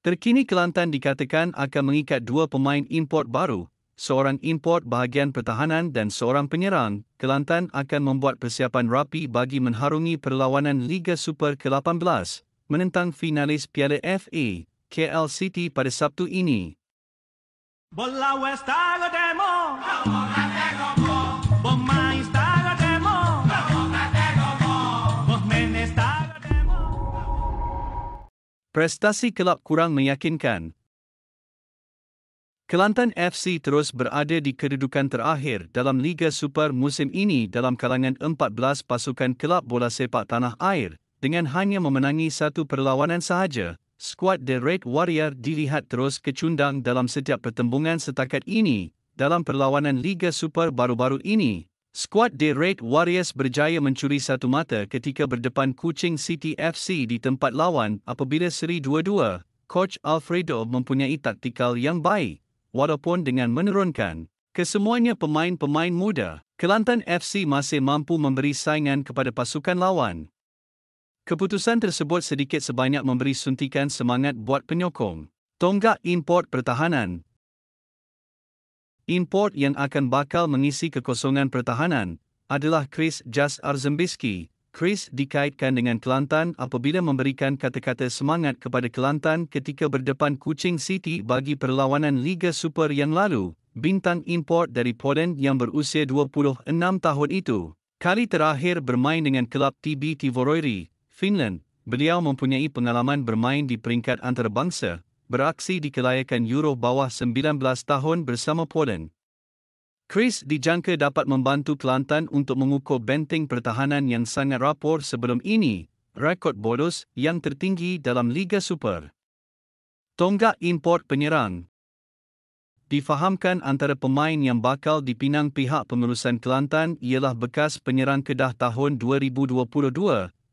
Terkini Kelantan dikatakan akan mengikat dua pemain import baru, seorang import bahagian pertahanan dan seorang penyerang. Kelantan akan membuat persiapan rapi bagi menharungi perlawanan Liga Super ke-18 menentang finalis Piala FA KL City pada Sabtu ini. Bola Westago Demo! Bola Westago Demo! prestasi kelab kurang meyakinkan. Kelantan FC terus berada di kedudukan terakhir dalam Liga Super musim ini dalam kalangan 14 pasukan kelab bola sepak tanah air dengan hanya memenangi satu perlawanan sahaja. Skuad The Red Warrior dilihat terus kecundang dalam setiap pertembungan setakat ini dalam perlawanan Liga Super baru-baru ini Skuad Derek Warriors berjaya mencuri satu mata ketika berdepan Kuching City FC di tempat lawan apabila seri 2-2. Coach Alfredo mempunyai taktikal yang baik walaupun dengan menurunkan kesemuanya pemain-pemain muda. Kelantan FC masih mampu memberi saingan kepada pasukan lawan. Keputusan tersebut sedikit sebanyak memberi suntikan semangat buat penyokong. Tonggak import pertahanan import yang akan bakal mengisi kekosongan pertahanan adalah Chris Jas Arzembiski. Chris dikaitkan dengan Kelantan apabila memberikan kata-kata semangat kepada Kelantan ketika berdepan Kuching City bagi perlawanan Liga Super yang lalu. Bintang import dari Poland yang berusia 26 tahun itu, kali terakhir bermain dengan kelab TBT Tivoroiri, Finland, beliau mempunyai pengalaman bermain di peringkat antarabangsa, beraksi di kelayakan Euro bawah 19 tahun bersama Poland. Chris dijangka dapat membantu Kelantan untuk mengukur benteng pertahanan yang sangat rapor sebelum ini, rekod bodos yang tertinggi dalam Liga Super. Tonggak import penyerang Difahamkan antara pemain yang bakal dipinang pihak pengurusan Kelantan ialah bekas penyerang Kedah tahun 2022,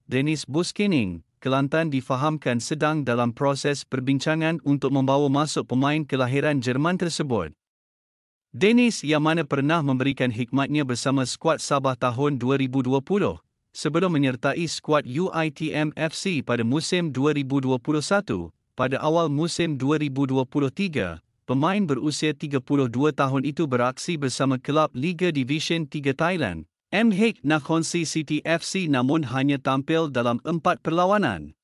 Dennis Buskining, Kelantan difahamkan sedang dalam proses perbincangan untuk membawa masuk pemain kelahiran Jerman tersebut. Dennis yang mana pernah memberikan hikmatnya bersama skuad Sabah tahun 2020 sebelum menyertai skuad UITM FC pada musim 2021, pada awal musim 2023, pemain berusia 32 tahun itu beraksi bersama kelab Liga Division 3 Thailand, MH Nakhon CCTFC namun hanya tampil dalam empat perlawanan.